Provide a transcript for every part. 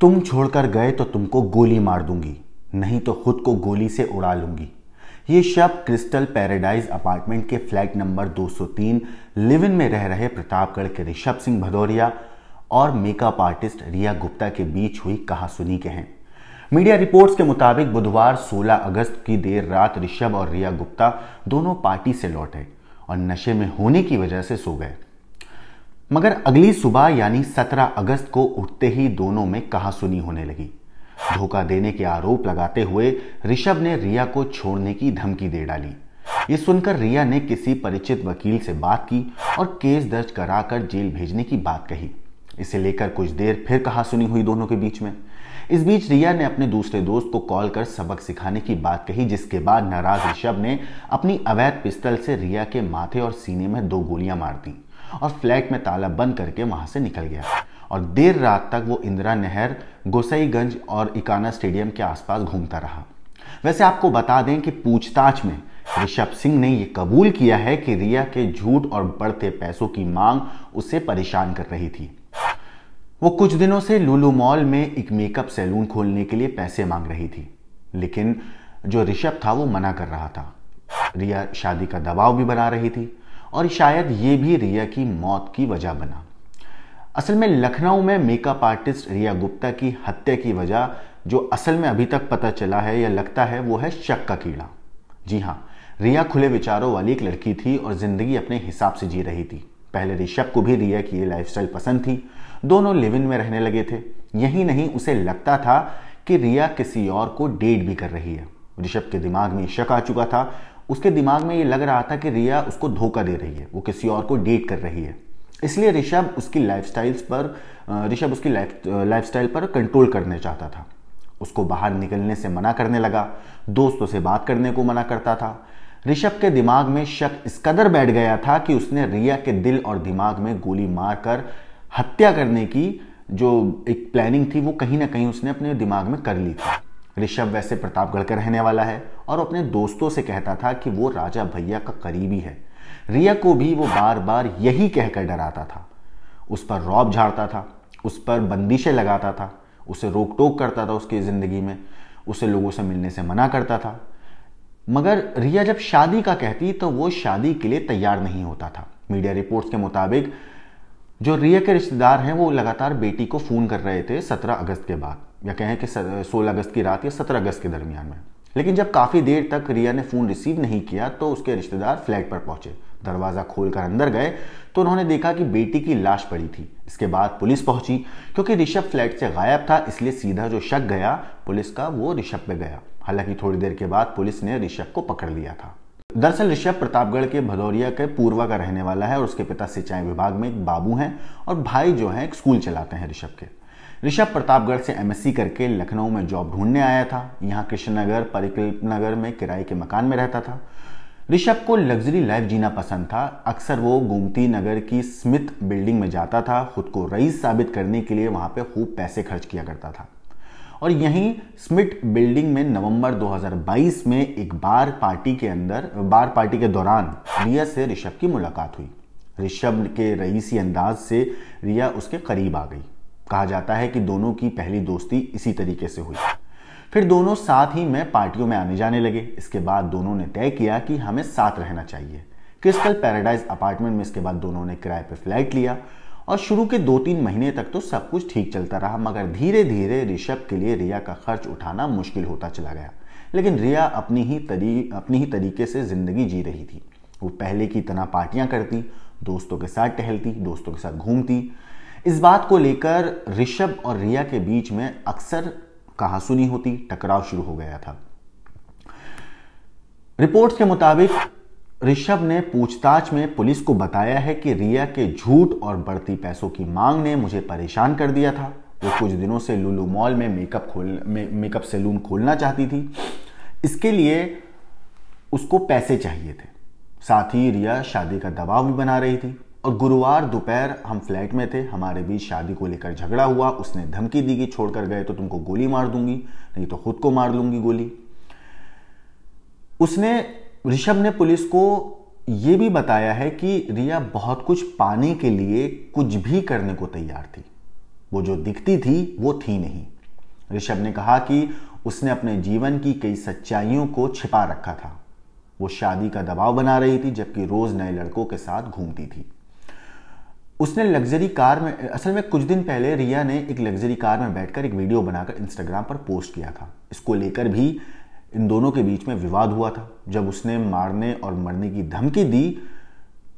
तुम छोड़कर गए तो तुमको गोली मार दूंगी नहीं तो खुद को गोली से उड़ा लूंगी ये शब्द क्रिस्टल पैराडाइज अपार्टमेंट के फ्लैट नंबर 203 लिव इन में रह रहे प्रतापगढ़ के ऋषभ सिंह भदौरिया और मेकअप आर्टिस्ट रिया गुप्ता के बीच हुई कहासुनी के हैं मीडिया रिपोर्ट्स के मुताबिक बुधवार 16 अगस्त की देर रात ऋषभ और रिया गुप्ता दोनों पार्टी से लौटे और नशे में होने की वजह से सो गए मगर अगली सुबह यानी 17 अगस्त को उठते ही दोनों में कहासुनी होने लगी धोखा देने के आरोप लगाते हुए ऋषभ ने रिया को छोड़ने की धमकी दे डाली ये सुनकर रिया ने किसी परिचित वकील से बात की और केस दर्ज कराकर जेल भेजने की बात कही इसे लेकर कुछ देर फिर कहा सुनी हुई दोनों के बीच में इस बीच रिया ने अपने दूसरे दोस्त को कॉल कर सबक सिखाने की बात कही जिसके बाद नाराज ऋषभ ने अपनी अवैध पिस्तल से रिया के माथे और सीने में दो गोलियां मार दी और फ्लैट में ताला बंद करके वहाँ से निकल गया और देर रात तक वो इंदिरा नहर गोसाईगंज और इकाना स्टेडियम के आसपास घूमता रहा वैसे आपको बता दें कि पूछताछ में ऋषभ सिंह ने यह कबूल किया है कि रिया के झूठ और बढ़ते पैसों की मांग उसे परेशान कर रही थी वो कुछ दिनों से लुलू मॉल में एक मेकअप सैलून खोलने के लिए पैसे मांग रही थी लेकिन जो ऋषभ था वो मना कर रहा था रिया शादी का दबाव भी बना रही थी और शायद ये भी रिया की मौत की वजह बना असल में लखनऊ में मेकअप आर्टिस्ट रिया गुप्ता की हत्या की वजह जो असल में अभी तक पता चला है या लगता है वो है शक का कीड़ा जी हाँ रिया खुले विचारों वाली एक लड़की थी और ज़िंदगी अपने हिसाब से जी रही थी पहले ऋषभ को भी रिया की ये लाइफस्टाइल पसंद थी दोनों लिव इन में रहने लगे थे यही नहीं उसे लगता था कि रिया किसी और को डेट भी कर रही है ऋषभ के दिमाग में शक आ चुका था उसके दिमाग में ये लग रहा था कि रिया उसको धोखा दे रही है वो किसी और को डेट कर रही है इसलिए ऋषभ उसकी लाइफ पर ऋषभ उसकी लाइफ लाइफ पर कंट्रोल करने चाहता था उसको बाहर निकलने से मना करने लगा दोस्तों से बात करने को मना करता था ऋषभ के दिमाग में शक इस कदर बैठ गया था कि उसने रिया के दिल और दिमाग में गोली मारकर हत्या करने की जो एक प्लानिंग थी वो कहीं ना कहीं उसने अपने दिमाग में कर ली थी ऋषभ वैसे प्रतापगढ़ का रहने वाला है और अपने दोस्तों से कहता था कि वो राजा भैया का करीबी है रिया को भी वो बार बार यही कहकर डराता था उस पर रौब झाड़ता था उस पर बंदिशें लगाता था उसे रोक टोक करता था उसकी ज़िंदगी में उसे लोगों से मिलने से मना करता था मगर रिया जब शादी का कहती तो वो शादी के लिए तैयार नहीं होता था मीडिया रिपोर्ट्स के मुताबिक जो रिया के रिश्तेदार हैं वो लगातार बेटी को फ़ोन कर रहे थे 17 अगस्त के बाद या कहें कि 16 अगस्त की रात या 17 अगस्त के दरमियान में लेकिन जब काफ़ी देर तक रिया ने फ़ोन रिसीव नहीं किया तो उसके रिश्तेदार फ्लैट पर पहुंचे दरवाज़ा खोलकर अंदर गए तो उन्होंने देखा कि बेटी की लाश पड़ी थी इसके बाद पुलिस पहुंची क्योंकि ऋषभ फ्लैट से गायब था इसलिए सीधा जो शक गया पुलिस का वो ऋषभ पे गया हालांकि थोड़ी देर के बाद पुलिस ने ऋषभ को पकड़ लिया था दरअसल ऋषभ प्रतापगढ़ के भदौरिया के पूर्वा का रहने वाला है और उसके पिता सिंचाई विभाग में एक बाबू हैं और भाई जो है एक स्कूल चलाते हैं ऋषभ के ऋषभ प्रतापगढ़ से एमएससी करके लखनऊ में जॉब ढूंढने आया था यहाँ कृष्णनगर परिकल्प नगर में किराए के मकान में रहता था ऋषभ को लग्जरी लाइफ जीना पसंद था अक्सर वो गोमती नगर की स्मिथ बिल्डिंग में जाता था खुद को रईस साबित करने के लिए वहाँ पे खूब पैसे खर्च किया करता था और यहीं स्मिथ बिल्डिंग में नवंबर 2022 में एक बार पार्टी के अंदर बार पार्टी के दौरान रिया से ऋषभ की मुलाकात हुई ऋषभ के रईसी अंदाज से रिया उसके करीब आ गई कहा जाता है कि दोनों की पहली दोस्ती इसी तरीके से हुई फिर दोनों साथ ही में पार्टियों में आने जाने लगे इसके बाद दोनों ने तय किया कि हमें साथ रहना चाहिए क्रिस्टल पैराडाइज अपार्टमेंट में इसके बाद दोनों ने किराए पर फ्लैट लिया और शुरू के दो तीन महीने तक तो सब कुछ ठीक चलता रहा मगर धीरे धीरे ऋषभ के लिए रिया का खर्च उठाना मुश्किल होता चला गया लेकिन रिया अपनी ही तरी अपनी ही तरीके से ज़िंदगी जी रही थी वो पहले की तरह पार्टियां करती दोस्तों के साथ टहलती दोस्तों के साथ घूमती इस बात को लेकर ऋषभ और रिया के बीच में अक्सर कहासुनी होती टकराव शुरू हो गया था रिपोर्ट्स के मुताबिक ऋषभ ने पूछताछ में पुलिस को बताया है कि रिया के झूठ और बढ़ती पैसों की मांग ने मुझे परेशान कर दिया था वो कुछ दिनों से लुलू मॉल में मेकअप खोल मेकअप सैलून खोलना चाहती थी इसके लिए उसको पैसे चाहिए थे साथ ही रिया शादी का दबाव भी बना रही थी और गुरुवार दोपहर हम फ्लैट में थे हमारे बीच शादी को लेकर झगड़ा हुआ उसने धमकी दी कि छोड़कर गए तो तुमको गोली मार दूंगी नहीं तो खुद को मार लूंगी गोली उसने ऋषभ ने पुलिस को ये भी बताया है कि रिया बहुत कुछ पाने के लिए कुछ भी करने को तैयार थी वो जो दिखती थी वो थी नहीं ऋषभ ने कहा कि उसने अपने जीवन की कई सच्चाइयों को छिपा रखा था वो शादी का दबाव बना रही थी जबकि रोज नए लड़कों के साथ घूमती थी उसने लग्जरी कार में असल में कुछ दिन पहले रिया ने एक लग्जरी कार में बैठकर एक वीडियो बनाकर इंस्टाग्राम पर पोस्ट किया था इसको लेकर भी इन दोनों के बीच में विवाद हुआ था जब उसने मारने और मरने की धमकी दी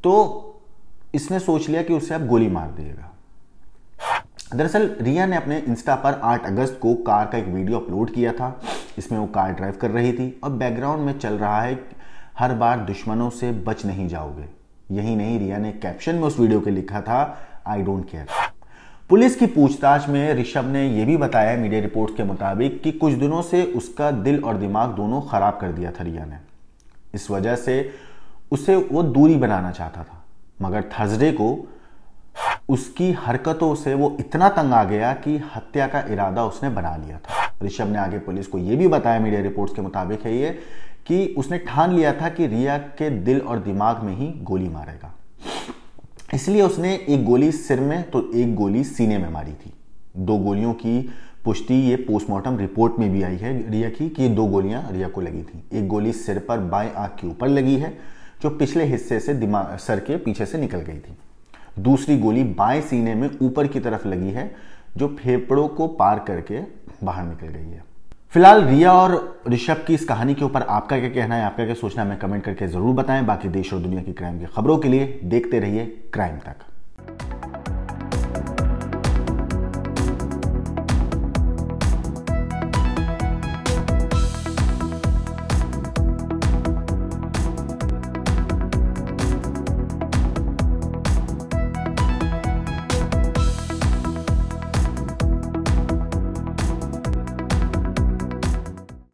तो इसने सोच लिया कि उसे आप गोली मार देगा दरअसल रिया ने अपने इंस्टा पर 8 अगस्त को कार का एक वीडियो अपलोड किया था इसमें वो कार ड्राइव कर रही थी और बैकग्राउंड में चल रहा है हर बार दुश्मनों से बच नहीं जाओगे यही नहीं रिया ने कैप्शन में उस वीडियो के लिखा था आई डोंट केयर पुलिस की पूछताछ में ऋषभ ने यह भी बताया मीडिया रिपोर्ट के मुताबिक कि कुछ दिनों से उसका दिल और दिमाग दोनों खराब कर दिया था रिया ने इस वजह से उसे वो दूरी बनाना चाहता था मगर थर्सडे को उसकी हरकतों से वो इतना तंग आ गया कि हत्या का इरादा उसने बना लिया था ऋषभ ने आगे पुलिस को यह भी बताया मीडिया रिपोर्ट्स के मुताबिक है ये कि उसने ठान लिया था कि रिया के दिल और दिमाग में ही गोली मारेगा इसलिए उसने एक गोली सिर में तो एक गोली सीने में मारी थी दो गोलियों की पुष्टि ये पोस्टमार्टम रिपोर्ट में भी आई है रिया की कि दो गोलियां रिया को लगी थी एक गोली सिर पर बाएं आंख के ऊपर लगी है जो पिछले हिस्से से दिमाग सर के पीछे से निकल गई थी दूसरी गोली बाएं सीने में ऊपर की तरफ लगी है जो फेफड़ों को पार करके बाहर निकल गई है फिलहाल रिया और ऋषभ की इस कहानी के ऊपर आपका क्या कहना है आपका क्या सोचना है हमें कमेंट करके जरूर बताएं बाकी देश और दुनिया की क्राइम की खबरों के लिए देखते रहिए क्राइम तक